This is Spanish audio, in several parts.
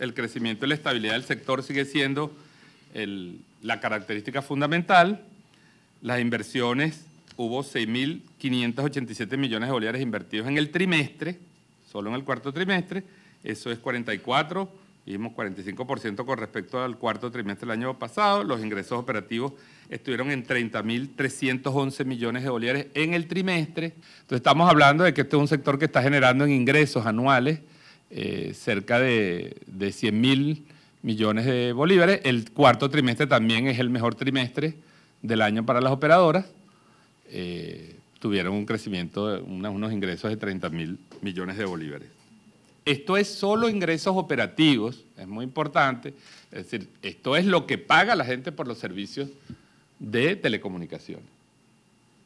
el crecimiento y la estabilidad del sector sigue siendo la característica fundamental. Las inversiones, hubo 6.587 millones de bolívares invertidos en el trimestre, solo en el cuarto trimestre, eso es 44, vimos 45% con respecto al cuarto trimestre del año pasado. Los ingresos operativos estuvieron en 30.311 millones de bolívares en el trimestre. Entonces estamos hablando de que este es un sector que está generando en ingresos anuales eh, cerca de, 100 mil millones de bolívares. El cuarto trimestre también es el mejor trimestre del año para las operadoras. Eh, tuvieron un crecimiento, de unos ingresos de 30 mil millones de bolívares. Esto es solo ingresos operativos, es muy importante. Es decir, esto es lo que paga la gente por los servicios de telecomunicaciones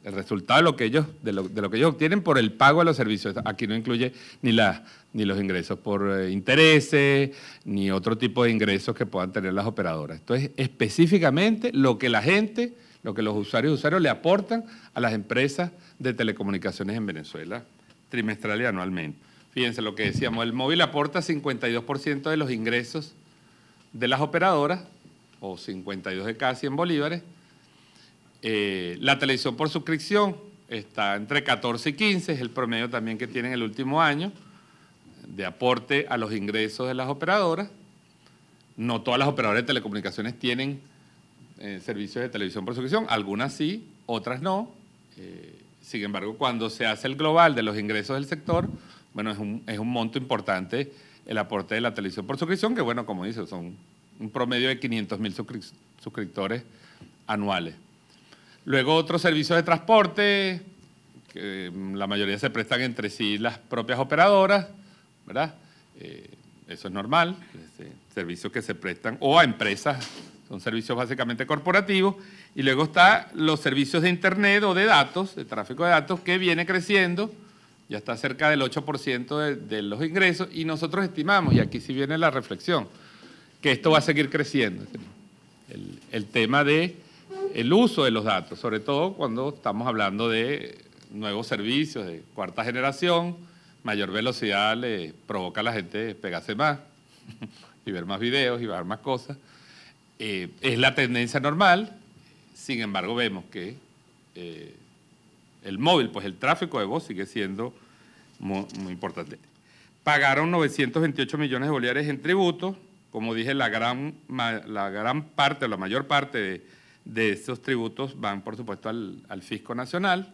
el resultado de lo que ellos, de lo, que ellos obtienen por el pago a los servicios. Aquí no incluye ni, la, ni los ingresos por eh, intereses, ni otro tipo de ingresos que puedan tener las operadoras. Esto es específicamente lo que la gente, lo que los usuarios y usuarios le aportan a las empresas de telecomunicaciones en Venezuela, trimestral y anualmente. Fíjense lo que decíamos, el móvil aporta 52% de los ingresos de las operadoras, o 52 de cada 100 bolívares, eh, la televisión por suscripción está entre 14 y 15, es el promedio también que tiene el último año, de aporte a los ingresos de las operadoras. No todas las operadoras de telecomunicaciones tienen eh, servicios de televisión por suscripción, algunas sí, otras no. Eh, sin embargo, cuando se hace el global de los ingresos del sector, bueno, es un, es un monto importante el aporte de la televisión por suscripción, que bueno, como dice, son un promedio de 500 mil suscriptores anuales. Luego otros servicios de transporte, que mm, la mayoría se prestan entre sí las propias operadoras, ¿verdad? Eh, eso es normal, este, servicios que se prestan o a empresas, son servicios básicamente corporativos. Y luego están los servicios de Internet o de datos, de tráfico de datos, que viene creciendo, ya está cerca del 8% de, los ingresos y nosotros estimamos, y aquí sí viene la reflexión, que esto va a seguir creciendo. el tema de el uso de los datos, sobre todo cuando estamos hablando de nuevos servicios de cuarta generación, mayor velocidad le provoca a la gente pegarse más y ver más videos y ver más cosas. Eh, es la tendencia normal, sin embargo vemos que eh, el móvil, pues el tráfico de voz sigue siendo muy, importante. Pagaron 928 millones de bolívares en tributo, como dije, la gran, la gran parte la mayor parte de de esos tributos van, por supuesto, al, fisco nacional.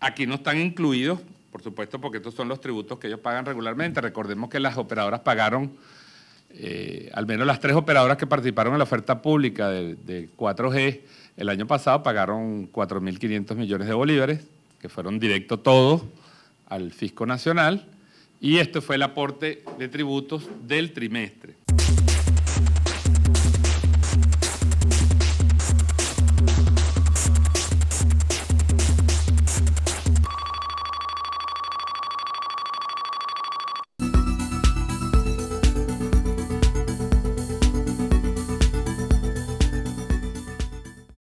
Aquí no están incluidos, por supuesto, porque estos son los tributos que ellos pagan regularmente. Recordemos que las operadoras pagaron, eh, al menos las tres operadoras que participaron en la oferta pública de, 4G el año pasado, pagaron 4.500 millones de bolívares, que fueron directo todos al fisco nacional. Y esto fue el aporte de tributos del trimestre.